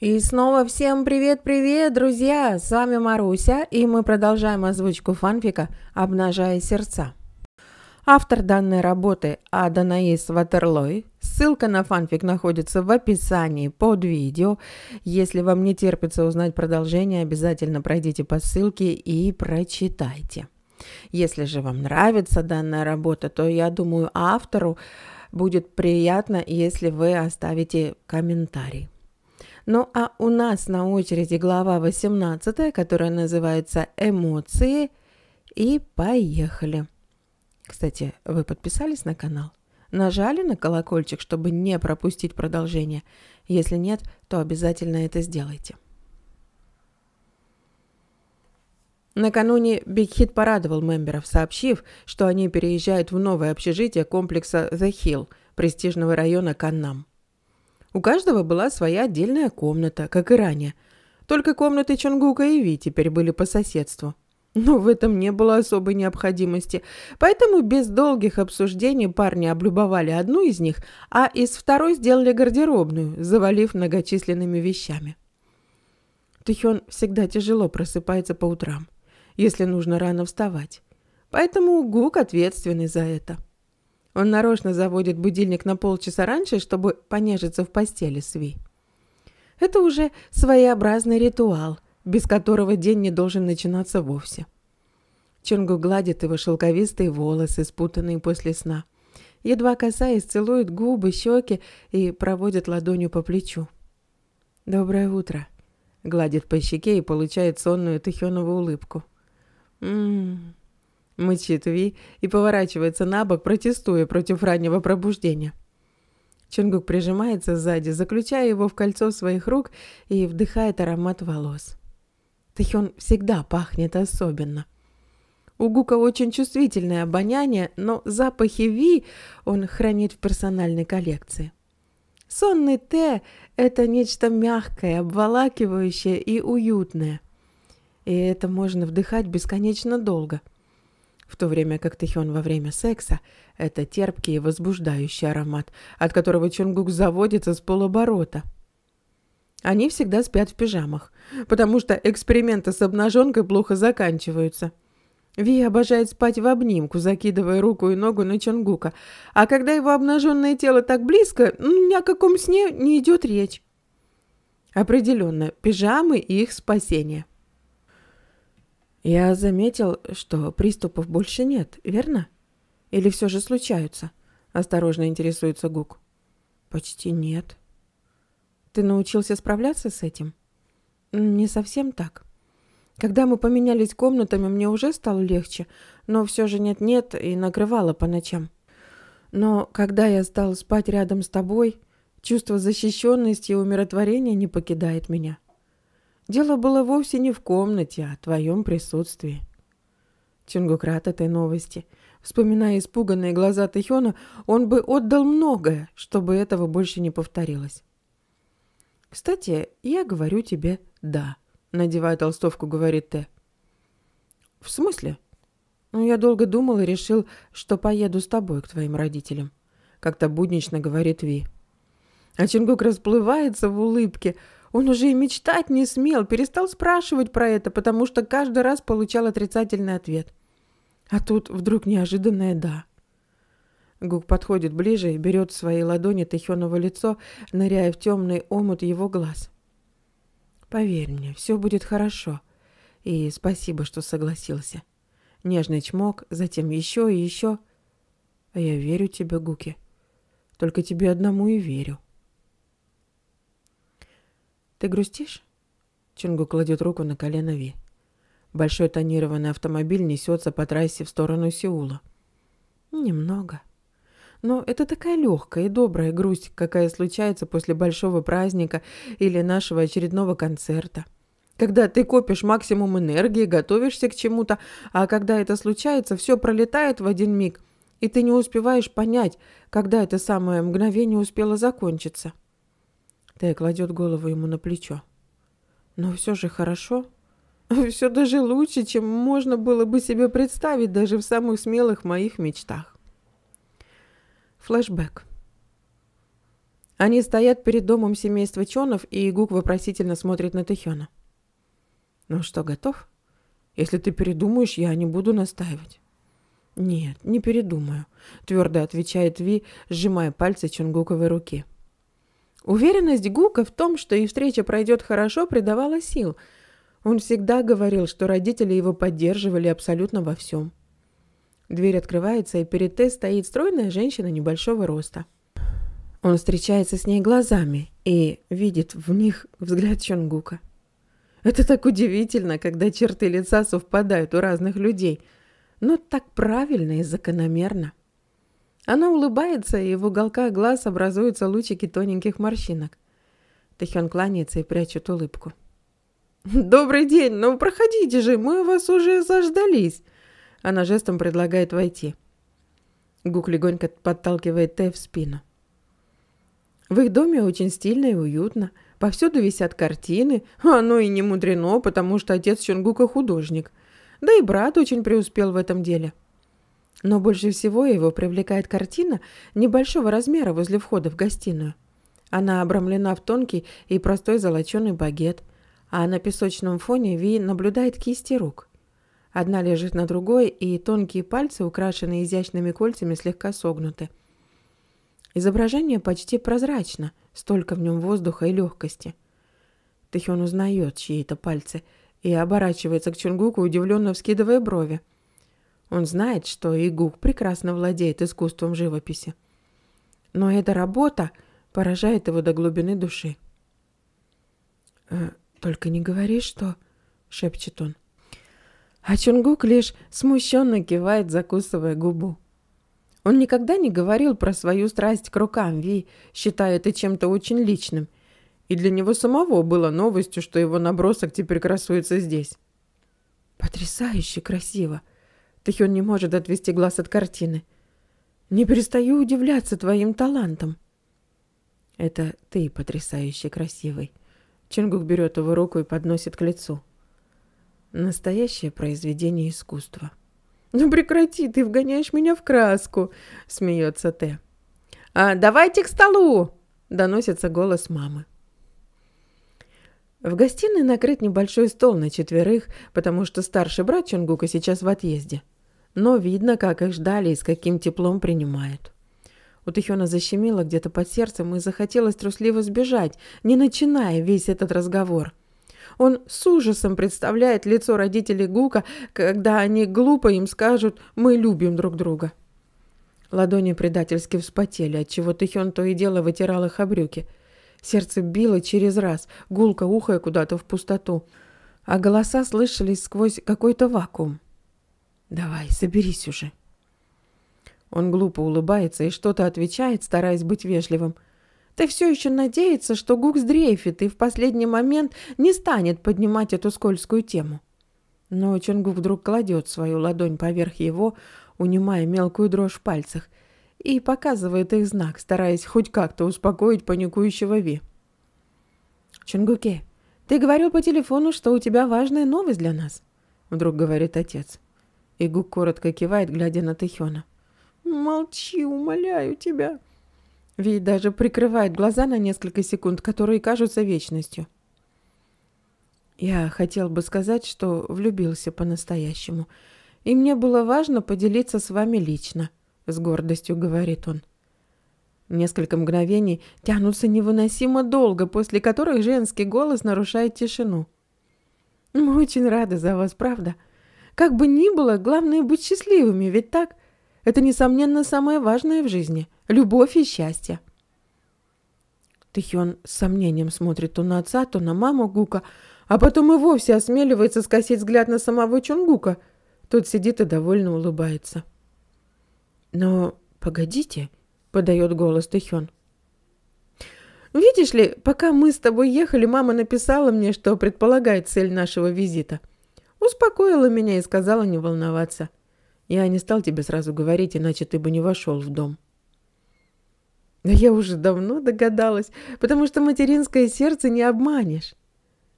И снова всем привет-привет, друзья! С вами Маруся, и мы продолжаем озвучку фанфика «Обнажая сердца». Автор данной работы Аданаис Ватерлой. Ссылка на фанфик находится в описании под видео. Если вам не терпится узнать продолжение, обязательно пройдите по ссылке и прочитайте. Если же вам нравится данная работа, то я думаю, автору будет приятно, если вы оставите комментарий. Ну а у нас на очереди глава 18, которая называется «Эмоции». И поехали. Кстати, вы подписались на канал? Нажали на колокольчик, чтобы не пропустить продолжение? Если нет, то обязательно это сделайте. Накануне Биг Хит порадовал мемберов, сообщив, что они переезжают в новое общежитие комплекса «The Hill» престижного района Каннам. У каждого была своя отдельная комната, как и ранее. Только комнаты Чонгука и Ви теперь были по соседству. Но в этом не было особой необходимости, поэтому без долгих обсуждений парни облюбовали одну из них, а из второй сделали гардеробную, завалив многочисленными вещами. Тихён всегда тяжело просыпается по утрам, если нужно рано вставать. Поэтому Гук ответственный за это. Он нарочно заводит будильник на полчаса раньше, чтобы понежиться в постели с Ви. Это уже своеобразный ритуал, без которого день не должен начинаться вовсе. Чингу гладит его шелковистые волосы, спутанные после сна. Едва касаясь, целует губы, щеки и проводит ладонью по плечу. «Доброе утро», — гладит по щеке и получает сонную Тихенову улыбку. «М-м-м», мычит Ви и поворачивается на бок, протестуя против раннего пробуждения. Чунгук прижимается сзади, заключая его в кольцо своих рук и вдыхает аромат волос. Тэхён всегда пахнет особенно. У Гука очень чувствительное обоняние, но запахи Ви он хранит в персональной коллекции. Сонный Тэ – это нечто мягкое, обволакивающее и уютное. И это можно вдыхать бесконечно долго – в то время как Тэхён во время секса – это терпкий и возбуждающий аромат, от которого Чонгук заводится с полоборота. Они всегда спят в пижамах, потому что эксперименты с обнаженкой плохо заканчиваются. Ви обожает спать в обнимку, закидывая руку и ногу на Чонгука, а когда его обнаженное тело так близко, ну, ни о каком сне не идет речь. Определенно, пижамы – их спасение. Я заметил, что приступов больше нет, верно? Или все же случаются? Осторожно интересуется Гук. Почти нет. Ты научился справляться с этим? Не совсем так. Когда мы поменялись комнатами, мне уже стало легче, но все же нет-нет и накрывало по ночам. Но когда я стал спать рядом с тобой, чувство защищенности и умиротворения не покидает меня. Дело было вовсе не в комнате, а в твоем присутствии. Чингук рад этой новости. Вспоминая испуганные глаза Тэхёна, он бы отдал многое, чтобы этого больше не повторилось. «Кстати, я говорю тебе «да», — надевая толстовку, говорит Тэ. «В смысле?» «Ну, я долго думал и решил, что поеду с тобой к твоим родителям», — как-то буднично говорит Ви. А Чингук расплывается в улыбке — он уже и мечтать не смел, перестал спрашивать про это, потому что каждый раз получал отрицательный ответ. А тут вдруг неожиданное «да». Гук подходит ближе и берет в свои ладони Тэхёново лицо, ныряя в темный омут его глаз. «Поверь мне, все будет хорошо. И спасибо, что согласился». Нежный чмок, затем еще и еще. я верю тебе, Гуки. Только тебе одному и верю». «Ты грустишь?» Чунгу кладет руку на колено Ви. Большой тонированный автомобиль несется по трассе в сторону Сеула. «Немного», но это такая легкая и добрая грусть, какая случается после большого праздника или нашего очередного концерта. Когда ты копишь максимум энергии, готовишься к чему-то, а когда это случается, все пролетает в один миг, и ты не успеваешь понять, когда это самое мгновение успело закончиться. Тая кладет голову ему на плечо. Но все же хорошо. Все даже лучше, чем можно было бы себе представить даже в самых смелых моих мечтах. Флэшбэк. Они стоят перед домом семейства Чонов, и Гук вопросительно смотрит на Тэхёна. «Ну что, готов? Если ты передумаешь, я не буду настаивать». «Нет, не передумаю», — твердо отвечает Ви, сжимая пальцы Чонгуковой руки. Уверенность Гука в том, что и встреча пройдет хорошо, придавала сил. Он всегда говорил, что родители его поддерживали абсолютно во всем. Дверь открывается, и перед Тесс стоит стройная женщина небольшого роста. Он встречается с ней глазами и видит в них взгляд Чонгука. Это так удивительно, когда черты лица совпадают у разных людей, но так правильно и закономерно. Она улыбается, и в уголках глаз образуются лучики тоненьких морщинок. Тэхён кланяется и прячет улыбку. «Добрый день! Ну, проходите же, мы вас уже заждались!» Она жестом предлагает войти. Гук легонько подталкивает Тэ в спину. В их доме очень стильно и уютно. Повсюду висят картины. Оно и не мудрено, потому что отец Чонгука художник. Да и брат очень преуспел в этом деле. — но больше всего его привлекает картина небольшого размера возле входа в гостиную. Она обрамлена в тонкий и простой золоченый багет, а на песочном фоне Ви наблюдает кисти рук. Одна лежит на другой, и тонкие пальцы, украшенные изящными кольцами, слегка согнуты. Изображение почти прозрачно, столько в нем воздуха и легкости. Тэхён узнает чьи-то пальцы и оборачивается к Чунгуку, удивленно вскидывая брови. Он знает, что Игук прекрасно владеет искусством живописи. Но эта работа поражает его до глубины души. «Э, «Только не говори, что...» — шепчет он. А Чунгук лишь смущенно кивает, закусывая губу. Он никогда не говорил про свою страсть к рукам Ви, считая это чем-то очень личным. И для него самого было новостью, что его набросок теперь красуется здесь. «Потрясающе красиво!» он не может отвести глаз от картины. «Не перестаю удивляться твоим талантам». «Это ты потрясающе красивый». Чингук берет его руку и подносит к лицу. Настоящее произведение искусства. «Ну прекрати, ты вгоняешь меня в краску!» — смеется Т. «А, «Давайте к столу!» — доносится голос мамы. В гостиной накрыт небольшой стол на четверых, потому что старший брат Чунгука сейчас в отъезде но видно, как их ждали и с каким теплом принимают. У Тихона защемило где-то под сердцем и захотелось трусливо сбежать, не начиная весь этот разговор. Он с ужасом представляет лицо родителей Гука, когда они глупо им скажут «мы любим друг друга». Ладони предательски вспотели, отчего Тихен то и дело вытирал их обрюки. Сердце било через раз, гулко ухая куда-то в пустоту, а голоса слышались сквозь какой-то вакуум. Давай, соберись уже. Он глупо улыбается и что-то отвечает, стараясь быть вежливым. Ты все еще надеется, что Гук сдрейфит и в последний момент не станет поднимать эту скользкую тему. Но Чонгук вдруг кладет свою ладонь поверх его, унимая мелкую дрожь в пальцах, и показывает их знак, стараясь хоть как-то успокоить паникующего Ви. «Чонгуке, ты говорил по телефону, что у тебя важная новость для нас», — вдруг говорит отец. Игу коротко кивает, глядя на Тэхёна. «Молчи, умоляю тебя!» Ви даже прикрывает глаза на несколько секунд, которые кажутся вечностью. Я хотел бы сказать, что влюбился по-настоящему. И мне было важно поделиться с вами лично, с гордостью говорит он. Несколько мгновений тянутся невыносимо долго, после которых женский голос нарушает тишину. Мы очень рады за вас, правда? Как бы ни было, главное быть счастливыми, ведь так? Это, несомненно, самое важное в жизни – любовь и счастье. Тэхён с сомнением смотрит то на отца, то на маму Гука, а потом и вовсе осмеливается скосить взгляд на самого Чунгука. Тот сидит и довольно улыбается. «Но погодите», – подает голос Тэхён. «Видишь ли, пока мы с тобой ехали, мама написала мне, что предполагает цель нашего визита – Успокоила меня и сказала не волноваться. Я не стал тебе сразу говорить, иначе ты бы не вошел в дом. Но я уже давно догадалась, потому что материнское сердце не обманешь.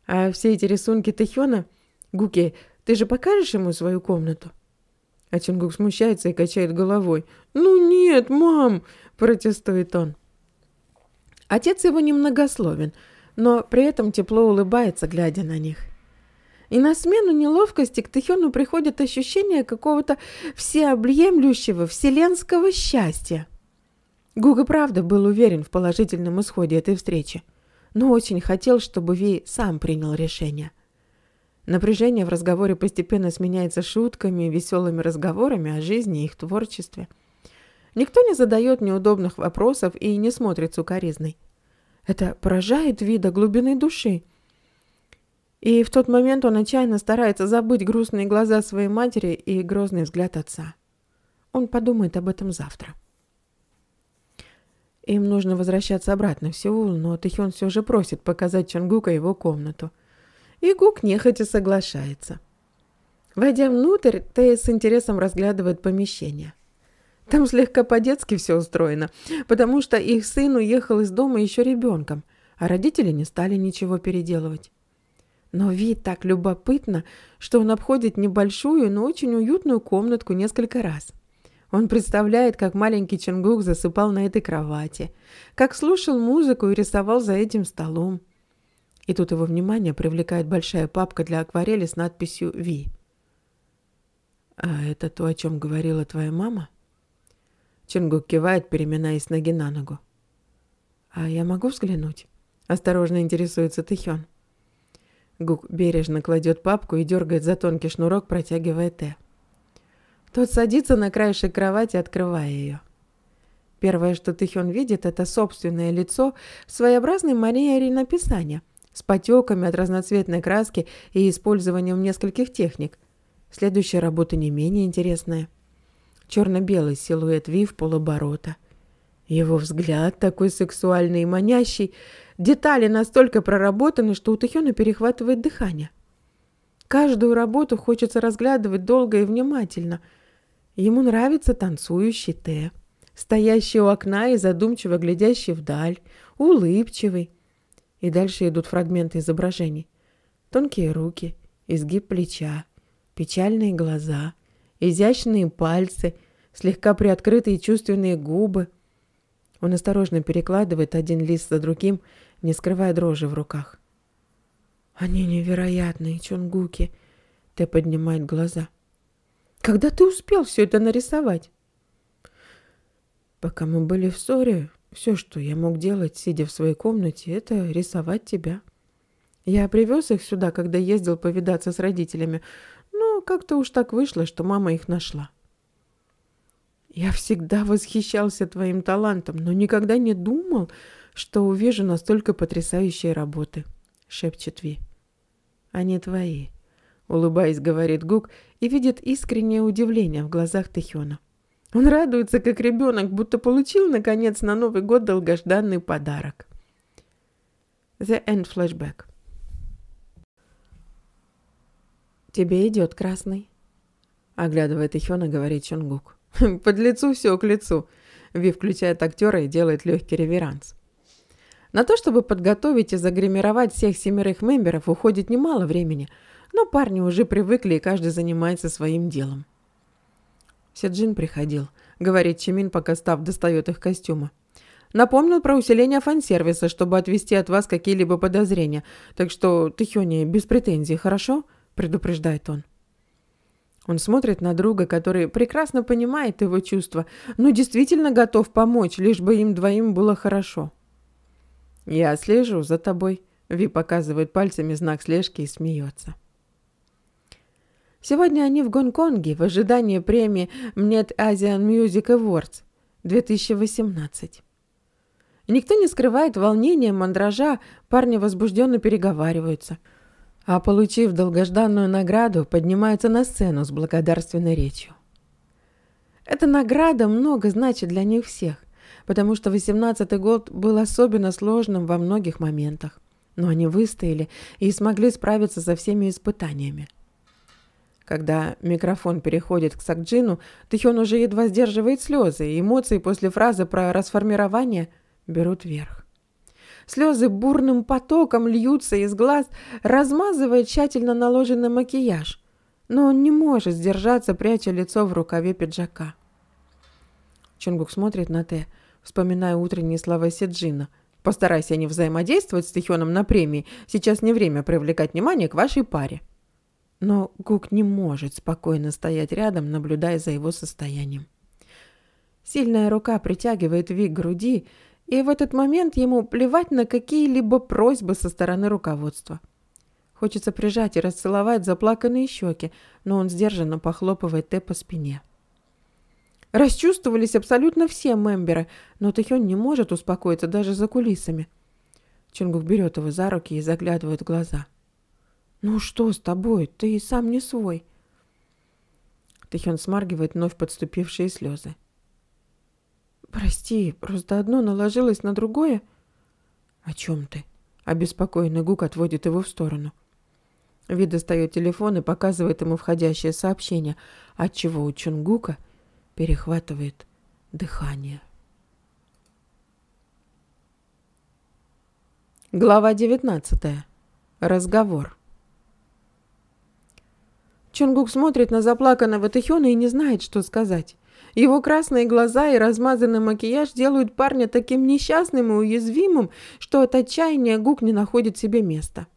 А все эти рисунки Тэхёна... Гуке, ты же покажешь ему свою комнату?» А Чунгук смущается и качает головой. «Ну нет, мам!» – протестует он. Отец его немногословен, но при этом тепло улыбается, глядя на них. И на смену неловкости к Тэхёну приходит ощущение какого-то всеобъемлющего, вселенского счастья. Гуга правда был уверен в положительном исходе этой встречи, но очень хотел, чтобы Ви сам принял решение. Напряжение в разговоре постепенно сменяется шутками, и веселыми разговорами о жизни и их творчестве. Никто не задает неудобных вопросов и не смотрит сукоризной. Это поражает Ви до глубины души – и в тот момент он отчаянно старается забыть грустные глаза своей матери и грозный взгляд отца. Он подумает об этом завтра. Им нужно возвращаться обратно в Сеул, но Тэхён все же просит показать Чонгука его комнату. И Гук нехотя соглашается. Войдя внутрь, Тэй с интересом разглядывает помещение. Там слегка по-детски все устроено, потому что их сын уехал из дома еще ребенком, а родители не стали ничего переделывать. Но вид так любопытно, что он обходит небольшую, но очень уютную комнатку несколько раз. Он представляет, как маленький Чингук засыпал на этой кровати, как слушал музыку и рисовал за этим столом. И тут его внимание привлекает большая папка для акварели с надписью «Ви». «А это то, о чем говорила твоя мама?» Чингук кивает, переминаясь ноги на ногу. «А я могу взглянуть?» – осторожно интересуется Тэхён. Гук бережно кладет папку и дергает за тонкий шнурок, протягивая Т. Тот садится на краешек кровати, открывая ее. Первое, что Тихён видит, это собственное лицо в своеобразной манере написания, с потеками от разноцветной краски и использованием нескольких техник. Следующая работа не менее интересная. Черно-белый силуэт Ви в полоборота – его взгляд, такой сексуальный и манящий, детали настолько проработаны, что у Тахёна перехватывает дыхание. Каждую работу хочется разглядывать долго и внимательно. Ему нравится танцующий Т, стоящий у окна и задумчиво глядящий вдаль, улыбчивый. И дальше идут фрагменты изображений. Тонкие руки, изгиб плеча, печальные глаза, изящные пальцы, слегка приоткрытые чувственные губы – он осторожно перекладывает один лист за другим, не скрывая дрожи в руках. «Они невероятные, Чунгуки!» Те поднимает глаза. «Когда ты успел все это нарисовать?» «Пока мы были в ссоре, все, что я мог делать, сидя в своей комнате, это рисовать тебя. Я привез их сюда, когда ездил повидаться с родителями, но как-то уж так вышло, что мама их нашла. Я всегда восхищался твоим талантом, но никогда не думал, что увижу настолько потрясающие работы», — шепчет Ви. «Они твои», — улыбаясь, говорит Гук и видит искреннее удивление в глазах Тэхёна. Он радуется, как ребенок, будто получил, наконец, на Новый год долгожданный подарок. The End Flashback «Тебе идет красный», — оглядывает Ихёна, говорит Чонгук. Под лицу все к лицу. Ви включает актера и делает легкий реверанс. На то, чтобы подготовить и загримировать всех семерых мемберов, уходит немало времени, но парни уже привыкли и каждый занимается своим делом. Седжин приходил, говорит Чимин, пока Став достает их костюмы. Напомнил про усиление фан-сервиса, чтобы отвести от вас какие-либо подозрения. Так что, Тихёни, без претензий, хорошо?» – предупреждает он. Он смотрит на друга, который прекрасно понимает его чувства, но действительно готов помочь, лишь бы им двоим было хорошо. «Я слежу за тобой», — Ви показывает пальцами знак слежки и смеется. Сегодня они в Гонконге в ожидании премии «Мнет Asian Music Awards» 2018. Никто не скрывает волнения, мандража, парни возбужденно переговариваются — а получив долгожданную награду, поднимается на сцену с благодарственной речью. Эта награда много значит для них всех, потому что 18-й год был особенно сложным во многих моментах, но они выстояли и смогли справиться со всеми испытаниями. Когда микрофон переходит к Сакджину, Тихён уже едва сдерживает слезы, и эмоции после фразы про расформирование берут верх. Слезы бурным потоком льются из глаз, размазывая тщательно наложенный макияж. Но он не может сдержаться, пряча лицо в рукаве пиджака. Чонгук смотрит на Тэ, вспоминая утренние слова Седжина. «Постарайся не взаимодействовать с Тихёном на премии. Сейчас не время привлекать внимание к вашей паре». Но Гук не может спокойно стоять рядом, наблюдая за его состоянием. Сильная рука притягивает Ви к груди, и в этот момент ему плевать на какие-либо просьбы со стороны руководства. Хочется прижать и расцеловать заплаканные щеки, но он сдержанно похлопывает Тэ по спине. Расчувствовались абсолютно все мемберы, но Тэхён не может успокоиться даже за кулисами. Чунгук берет его за руки и заглядывает в глаза. «Ну что с тобой? Ты и сам не свой». Тэхён смаргивает вновь подступившие слезы. «Прости, просто одно наложилось на другое». «О чем ты?» – обеспокоенный Гук отводит его в сторону. Ви достает телефон и показывает ему входящее сообщение, отчего у Чунгука перехватывает дыхание. Глава 19. Разговор. Чонгук смотрит на заплаканного Тэхёна и не знает, что сказать. Его красные глаза и размазанный макияж делают парня таким несчастным и уязвимым, что от отчаяния Гук не находит себе места.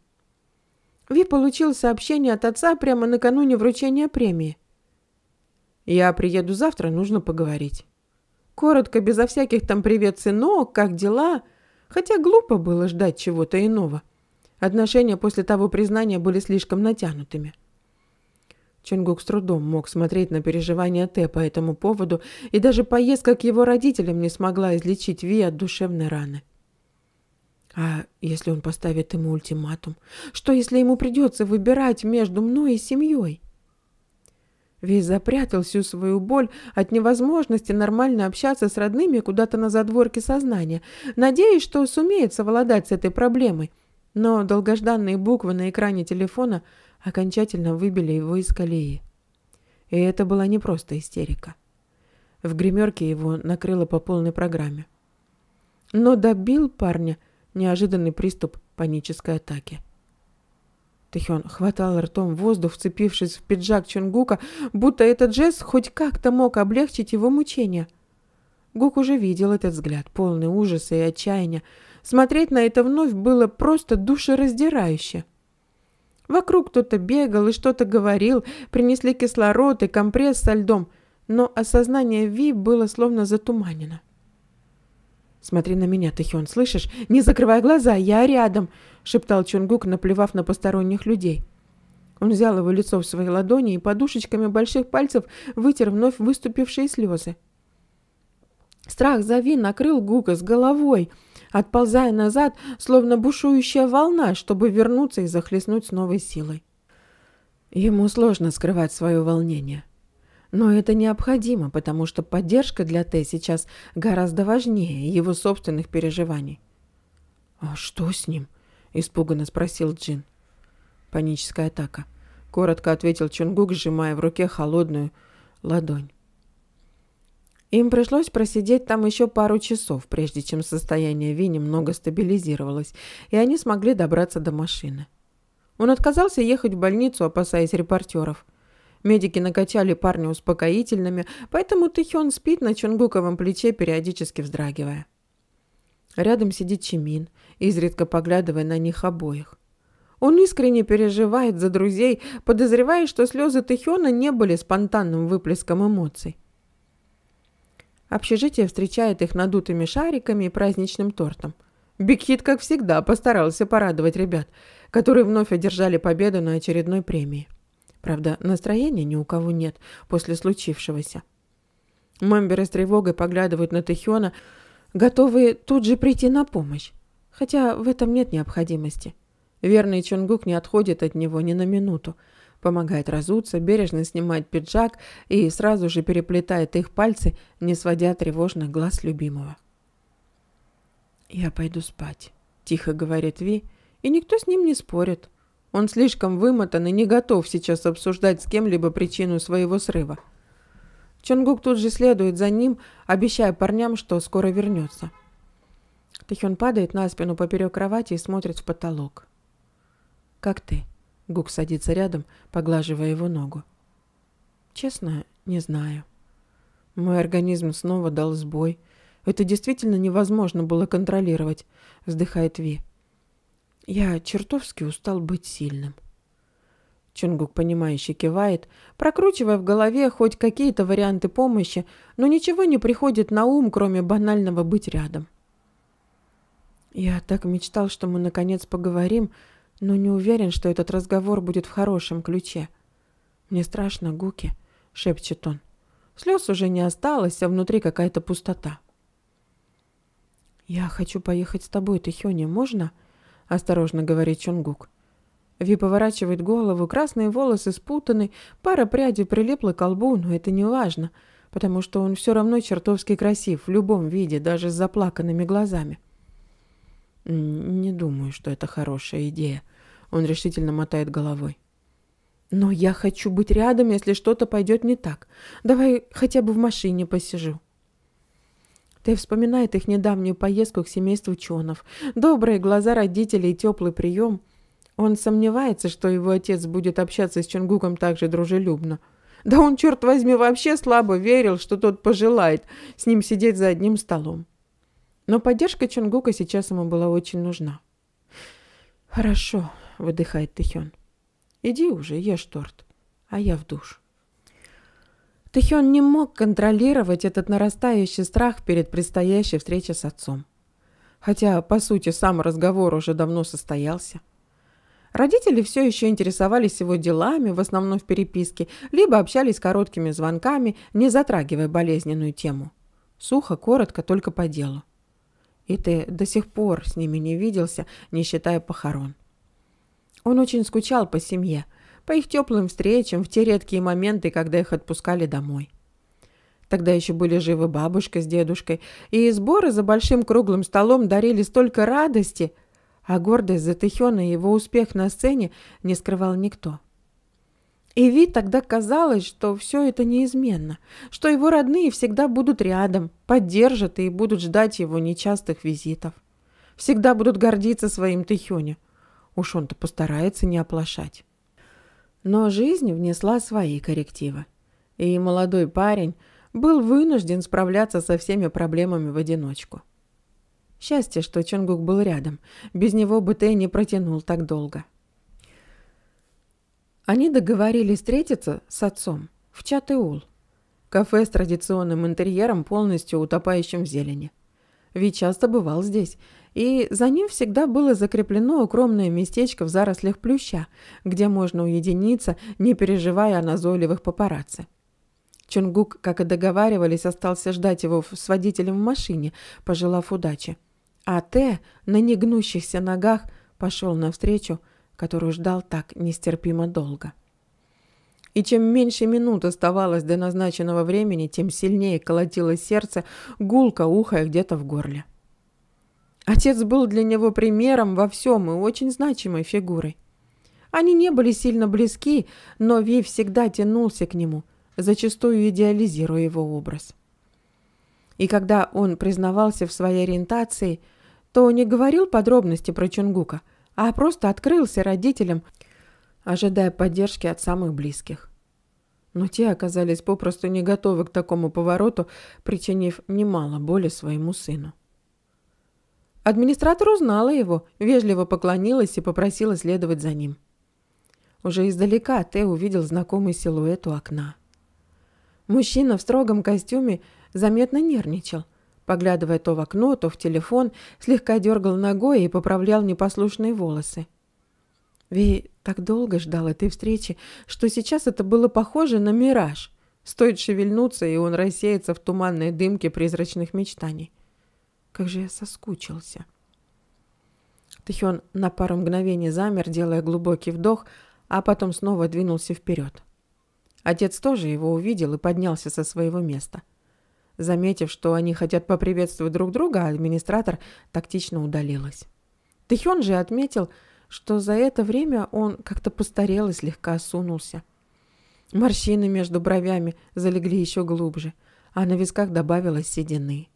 Ви получил сообщение от отца прямо накануне вручения премии. «Я приеду завтра, нужно поговорить». Коротко, безо всяких там «привет, сынок, как дела?» Хотя глупо было ждать чего-то иного. Отношения после того признания были слишком натянутыми. Чингук с трудом мог смотреть на переживания Т по этому поводу, и даже поездка к его родителям не смогла излечить Ви от душевной раны. А если он поставит ему ультиматум? Что, если ему придется выбирать между мной и семьей? Ви запрятал всю свою боль от невозможности нормально общаться с родными куда-то на задворке сознания, надеясь, что сумеет совладать с этой проблемой. Но долгожданные буквы на экране телефона – окончательно выбили его из колеи. И это была не просто истерика. В гримерке его накрыло по полной программе. Но добил парня неожиданный приступ панической атаки. Тэхён хватал ртом воздух, вцепившись в пиджак Чунгука, будто этот жест хоть как-то мог облегчить его мучения. Гук уже видел этот взгляд, полный ужаса и отчаяния. Смотреть на это вновь было просто душераздирающе. Вокруг кто-то бегал и что-то говорил, принесли кислород и компресс со льдом, но осознание Ви было словно затуманено. «Смотри на меня, Тэхён, слышишь? Не закрывай глаза, я рядом!» – шептал Чунгук, наплевав на посторонних людей. Он взял его лицо в свои ладони и подушечками больших пальцев вытер вновь выступившие слезы. Страх за Ви накрыл Гука с головой – отползая назад, словно бушующая волна, чтобы вернуться и захлестнуть с новой силой. Ему сложно скрывать свое волнение. Но это необходимо, потому что поддержка для Т сейчас гораздо важнее его собственных переживаний. «А что с ним?» – испуганно спросил Джин. «Паническая атака», – коротко ответил Чунгук, сжимая в руке холодную ладонь. Им пришлось просидеть там еще пару часов, прежде чем состояние Ви немного стабилизировалось, и они смогли добраться до машины. Он отказался ехать в больницу, опасаясь репортеров. Медики накачали парня успокоительными, поэтому Тэхён спит на Чунгуковом плече, периодически вздрагивая. Рядом сидит Чимин, изредка поглядывая на них обоих. Он искренне переживает за друзей, подозревая, что слезы Тэхёна не были спонтанным выплеском эмоций. Общежитие встречает их надутыми шариками и праздничным тортом. Бигхит, как всегда, постарался порадовать ребят, которые вновь одержали победу на очередной премии. Правда, настроения ни у кого нет после случившегося. Мамберы с тревогой поглядывают на Тэхиона, готовые тут же прийти на помощь. Хотя в этом нет необходимости. Верный Чунгук не отходит от него ни на минуту помогает разуться, бережно снимает пиджак и сразу же переплетает их пальцы, не сводя тревожных глаз любимого. «Я пойду спать», – тихо говорит Ви, и никто с ним не спорит. Он слишком вымотан и не готов сейчас обсуждать с кем-либо причину своего срыва. Чонгук тут же следует за ним, обещая парням, что скоро вернется. Тэхён падает на спину поперек кровати и смотрит в потолок. «Как ты?» Гук садится рядом, поглаживая его ногу. Честно, не знаю. Мой организм снова дал сбой. Это действительно невозможно было контролировать, вздыхает Ви. Я чертовски устал быть сильным. Чунгук, понимающе кивает, прокручивая в голове хоть какие-то варианты помощи, но ничего не приходит на ум, кроме банального быть рядом. Я так мечтал, что мы наконец поговорим, но не уверен, что этот разговор будет в хорошем ключе. «Мне страшно, Гуки», — шепчет он. Слез уже не осталось, а внутри какая-то пустота. «Я хочу поехать с тобой, Тихёня, можно?» — осторожно говорит Чунгук. Ви поворачивает голову, красные волосы спутаны, пара прядей прилипла к колбу, но это не важно, потому что он все равно чертовски красив в любом виде, даже с заплаканными глазами. «Не думаю, что это хорошая идея». Он решительно мотает головой. «Но я хочу быть рядом, если что-то пойдет не так. Давай хотя бы в машине посижу». Ты вспоминает их недавнюю поездку к семейству Чонов. Добрые глаза родителей и теплый прием. Он сомневается, что его отец будет общаться с Чонгуком так же дружелюбно. Да он, черт возьми, вообще слабо верил, что тот пожелает с ним сидеть за одним столом. Но поддержка Чонгука сейчас ему была очень нужна. «Хорошо», — выдыхает Тэхён. «Иди уже, ешь торт, а я в душ». Тэхён не мог контролировать этот нарастающий страх перед предстоящей встречей с отцом. Хотя, по сути, сам разговор уже давно состоялся. Родители все еще интересовались его делами, в основном в переписке, либо общались короткими звонками, не затрагивая болезненную тему. Сухо, коротко, только по делу и ты до сих пор с ними не виделся, не считая похорон. Он очень скучал по семье, по их теплым встречам в те редкие моменты, когда их отпускали домой. Тогда еще были живы бабушка с дедушкой, и сборы за большим круглым столом дарили столько радости, а гордость за Тахёна и его успех на сцене не скрывал никто. И Эви тогда казалось, что все это неизменно, что его родные всегда будут рядом, поддержат и будут ждать его нечастых визитов. Всегда будут гордиться своим Тэхёне. Уж он-то постарается не оплошать. Но жизнь внесла свои коррективы. И молодой парень был вынужден справляться со всеми проблемами в одиночку. Счастье, что Чонгук был рядом. Без него бы Тэй не протянул так долго. Они договорились встретиться с отцом в Чатеул, Кафе с традиционным интерьером, полностью утопающим в зелени. Ви часто бывал здесь, и за ним всегда было закреплено укромное местечко в зарослях плюща, где можно уединиться, не переживая о назойливых папарацци. Чунгук, как и договаривались, остался ждать его с водителем в машине, пожелав удачи. А Тэ на негнущихся ногах пошел навстречу, которую ждал так нестерпимо долго. И чем меньше минут оставалось до назначенного времени, тем сильнее колотилось сердце, гулко ухая где-то в горле. Отец был для него примером во всем и очень значимой фигурой. Они не были сильно близки, но Ви всегда тянулся к нему, зачастую идеализируя его образ. И когда он признавался в своей ориентации, то не говорил подробности про Чунгука – а просто открылся родителям, ожидая поддержки от самых близких. Но те оказались попросту не готовы к такому повороту, причинив немало боли своему сыну. Администратор узнала его, вежливо поклонилась и попросила следовать за ним. Уже издалека Тэ увидел знакомый силуэт у окна. Мужчина в строгом костюме заметно нервничал – Поглядывая то в окно, то в телефон, слегка дергал ногой и поправлял непослушные волосы. Ви так долго ждал этой встречи, что сейчас это было похоже на мираж. Стоит шевельнуться, и он рассеется в туманной дымке призрачных мечтаний. Как же я соскучился. Тихион на пару мгновений замер, делая глубокий вдох, а потом снова двинулся вперед. Отец тоже его увидел и поднялся со своего места. — Заметив, что они хотят поприветствовать друг друга, а администратор тактично удалилась. Тэхён же отметил, что за это время он как-то постарел и слегка осунулся. Морщины между бровями залегли еще глубже, а на висках добавилось седины.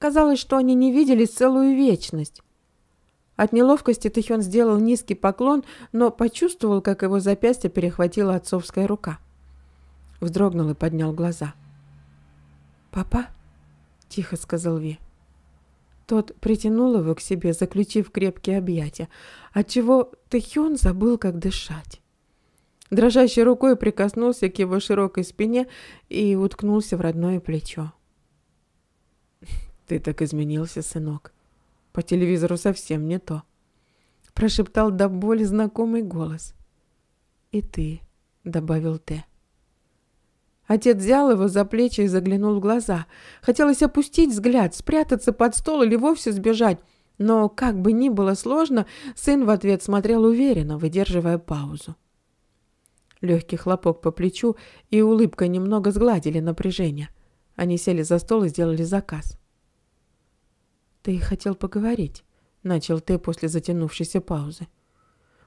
Казалось, что они не видели целую вечность. От неловкости Тэхён сделал низкий поклон, но почувствовал, как его запястье перехватила отцовская рука. Вздрогнул и поднял глаза – «Папа?» – тихо сказал Ви. Тот притянул его к себе, заключив крепкие объятия, отчего Тэхён забыл, как дышать. Дрожащей рукой прикоснулся к его широкой спине и уткнулся в родное плечо. «Ты так изменился, сынок. По телевизору совсем не то», – прошептал до боли знакомый голос. «И ты», – добавил Тэ. Отец взял его за плечи и заглянул в глаза. Хотелось опустить взгляд, спрятаться под стол или вовсе сбежать. Но, как бы ни было сложно, сын в ответ смотрел уверенно, выдерживая паузу. Легкий хлопок по плечу и улыбка немного сгладили напряжение. Они сели за стол и сделали заказ. «Ты хотел поговорить», — начал ты после затянувшейся паузы.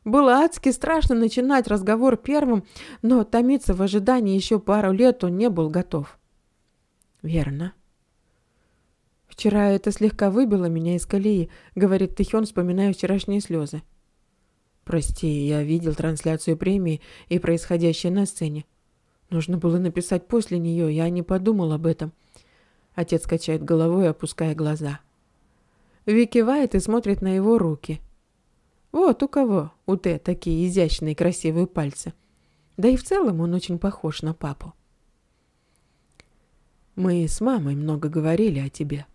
Было адски страшно начинать разговор первым, но томиться в ожидании еще пару лет он не был готов. «Верно», «Вчера это слегка выбило меня из колеи», — говорит Тихён, вспоминая вчерашние слезы. «Прости, я видел трансляцию премии и происходящее на сцене. Нужно было написать после нее, я не подумал об этом». Отец качает головой, опуская глаза. Ви кивает и смотрит на его руки. Вот у кого у Т такие изящные красивые пальцы. Да и в целом он очень похож на папу. Мы с мамой много говорили о тебе.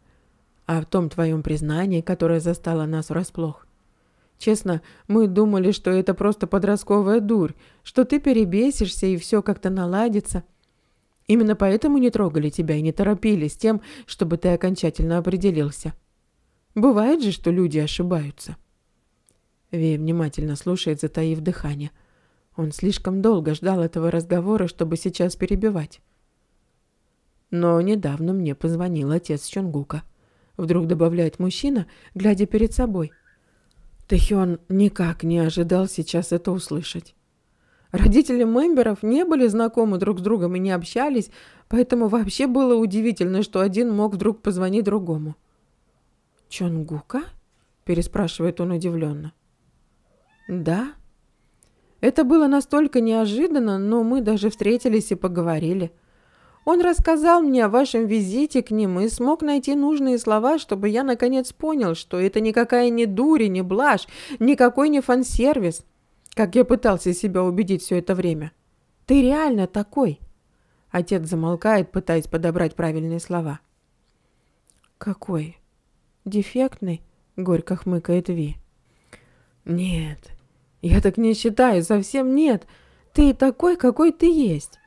О том твоем признании, которое застало нас врасплох. Честно, мы думали, что это просто подростковая дурь, что ты перебесишься и все как-то наладится. Именно поэтому не трогали тебя и не торопились тем, чтобы ты окончательно определился. Бывает же, что люди ошибаются. — Вей внимательно слушает, затаив дыхание. Он слишком долго ждал этого разговора, чтобы сейчас перебивать. Но недавно мне позвонил отец Чонгука. Вдруг добавляет мужчина, глядя перед собой. Тэхён никак не ожидал сейчас это услышать. Родители мемберов не были знакомы друг с другом и не общались, поэтому вообще было удивительно, что один мог вдруг позвонить другому. «Чонгука?» – переспрашивает он удивленно. «Да?» Это было настолько неожиданно, но мы даже встретились и поговорили. Он рассказал мне о вашем визите к ним и смог найти нужные слова, чтобы я наконец понял, что это никакая не дури, не блажь, никакой не фан-сервис, как я пытался себя убедить все это время. «Ты реально такой!» Отец замолкает, пытаясь подобрать правильные слова. «Какой? Дефектный?» — горько хмыкает Ви. «Нет, «Я так не считаю, совсем нет. Ты такой, какой ты есть.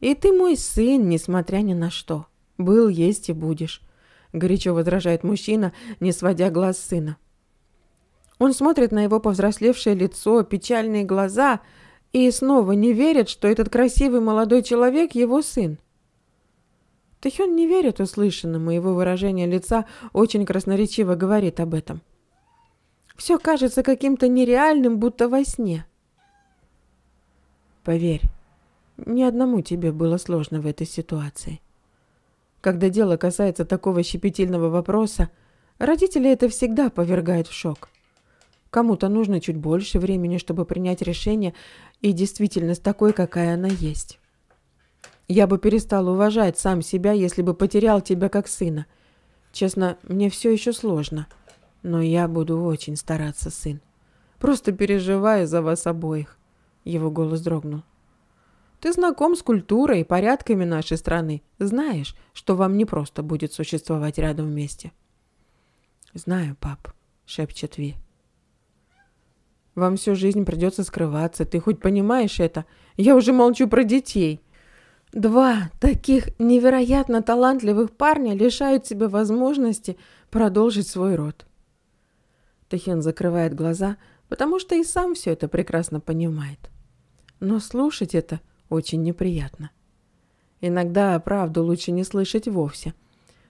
И ты мой сын, несмотря ни на что. Был, есть и будешь», — горячо возражает мужчина, не сводя глаз сына. Он смотрит на его повзрослевшее лицо, печальные глаза и снова не верит, что этот красивый молодой человек его сын. Тэхён не верит услышанному, его выражение лица очень красноречиво говорит об этом. — все кажется каким-то нереальным, будто во сне. Поверь, ни одному тебе было сложно в этой ситуации. Когда дело касается такого щепетильного вопроса, родители это всегда повергают в шок. Кому-то нужно чуть больше времени, чтобы принять решение, и действительность такой, какая она есть. Я бы перестал уважать сам себя, если бы потерял тебя как сына. Честно, мне все еще сложно. — но я буду очень стараться, сын. Просто переживаю за вас обоих. Его голос дрогнул. Ты знаком с культурой и порядками нашей страны. Знаешь, что вам не просто будет существовать рядом вместе. Знаю, пап, шепчет Ви. Вам всю жизнь придется скрываться. Ты хоть понимаешь это? Я уже молчу про детей. Два таких невероятно талантливых парня лишают себе возможности продолжить свой род что Хен закрывает глаза, потому что и сам все это прекрасно понимает. Но слушать это очень неприятно. Иногда правду лучше не слышать вовсе,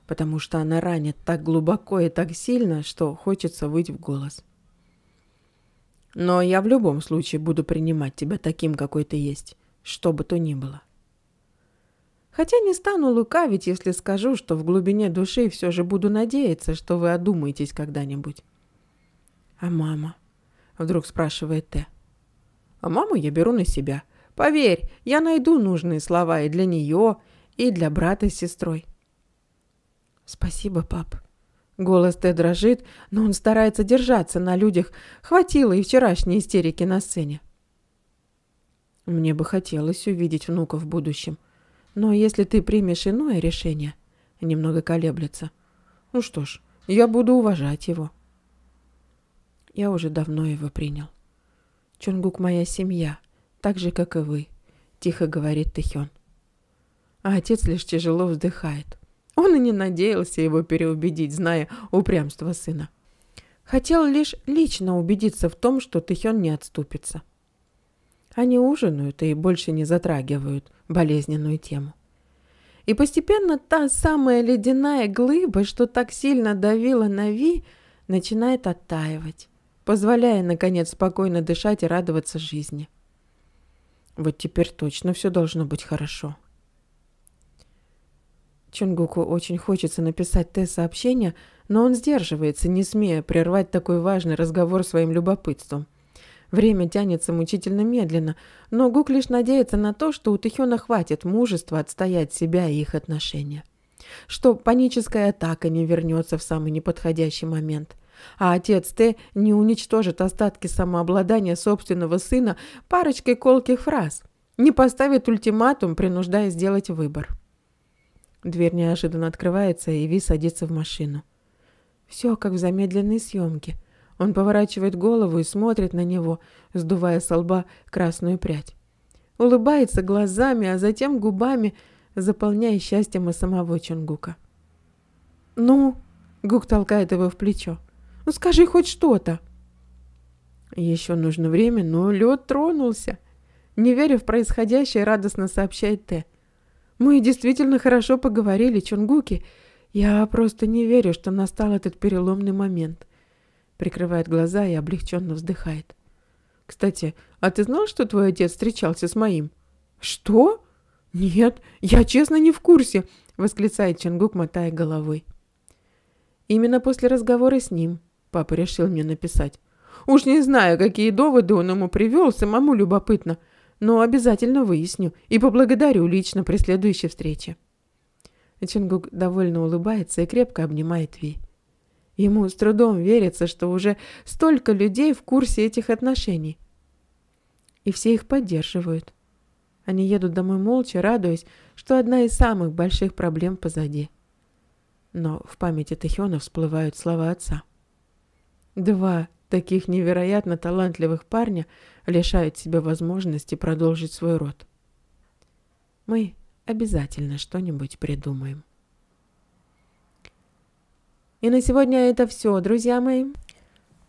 потому что она ранит так глубоко и так сильно, что хочется выть в голос. Но я в любом случае буду принимать тебя таким, какой ты есть, что бы то ни было. Хотя не стану лукавить, если скажу, что в глубине души все же буду надеяться, что вы одумаетесь когда-нибудь. «А мама?» – вдруг спрашивает Т. «А маму я беру на себя. Поверь, я найду нужные слова и для нее, и для брата с сестрой». «Спасибо, пап». Голос Т дрожит, но он старается держаться на людях. Хватило и вчерашней истерики на сцене. Мне бы хотелось увидеть внука в будущем. Но если ты примешь иное решение, немного колеблется. Ну что ж, я буду уважать его. Я уже давно его принял. Чонгук моя семья, так же, как и вы, тихо говорит Тэхён. А отец лишь тяжело вздыхает. Он и не надеялся его переубедить, зная упрямство сына. Хотел лишь лично убедиться в том, что Тэхён не отступится. Они ужинают и больше не затрагивают болезненную тему. И постепенно та самая ледяная глыба, что так сильно давила на Ви, начинает оттаивать позволяя, наконец, спокойно дышать и радоваться жизни. Вот теперь точно все должно быть хорошо. Чунгуку очень хочется написать Тэ сообщение, но он сдерживается, не смея прервать такой важный разговор своим любопытством. Время тянется мучительно медленно, но Гук лишь надеется на то, что у Тэхёна хватит мужества отстоять себя и их отношения. Что паническая атака не вернется в самый неподходящий момент – а отец Т не уничтожит остатки самообладания собственного сына парочкой колких фраз, не поставит ультиматум, принуждая сделать выбор. Дверь неожиданно открывается, и Ви садится в машину. Все как в замедленной съемке. Он поворачивает голову и смотрит на него, сдувая со лба красную прядь. Улыбается глазами, а затем губами, заполняя счастьем и самого Чунгука. «Ну?» — Гук толкает его в плечо. Ну скажи хоть что-то. Еще нужно время, но лед тронулся. Не веря в происходящее, радостно сообщает Т. Мы действительно хорошо поговорили, Чунгуки. Я просто не верю, что настал этот переломный момент. Прикрывает глаза и облегченно вздыхает. Кстати, а ты знал, что твой отец встречался с моим? Что? Нет, я честно не в курсе, восклицает Чангук, мотая головой. Именно после разговора с ним Папа решил мне написать. Уж не знаю, какие доводы он ему привел, самому любопытно, но обязательно выясню и поблагодарю лично при следующей встрече. Чингук довольно улыбается и крепко обнимает Ви. Ему с трудом верится, что уже столько людей в курсе этих отношений. И все их поддерживают. Они едут домой молча, радуясь, что одна из самых больших проблем позади. Но в памяти Тэхиона всплывают слова отца. — Два таких невероятно талантливых парня лишают себя возможности продолжить свой род. Мы обязательно что-нибудь придумаем. И на сегодня это все, друзья мои.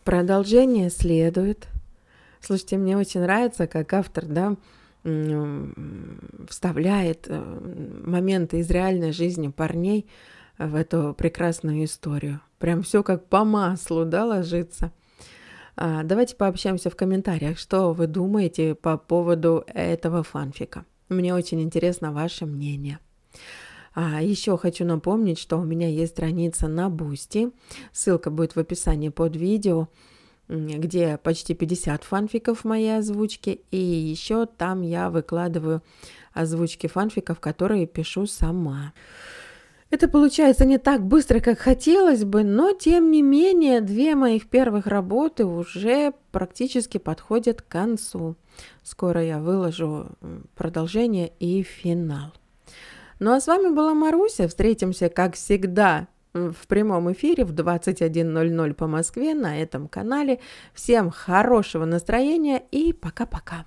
Продолжение следует. Слушайте, мне очень нравится, как автор, да, вставляет э, моменты из реальной жизни парней в эту прекрасную историю прям все как по маслу, да, ложится. А, давайте пообщаемся в комментариях, что вы думаете по поводу этого фанфика. Мне очень интересно ваше мнение. А еще хочу напомнить, что у меня есть страница на Бусти. Ссылка будет в описании под видео где почти 50 фанфиков моей озвучки, и еще там я выкладываю озвучки фанфиков, которые пишу сама. Это получается не так быстро, как хотелось бы, но тем не менее две моих первых работы уже практически подходят к концу. Скоро я выложу продолжение и финал. Ну а с вами была Маруся. Встретимся, как всегда, в прямом эфире в 21.00 по Москве на этом канале. Всем хорошего настроения и пока-пока.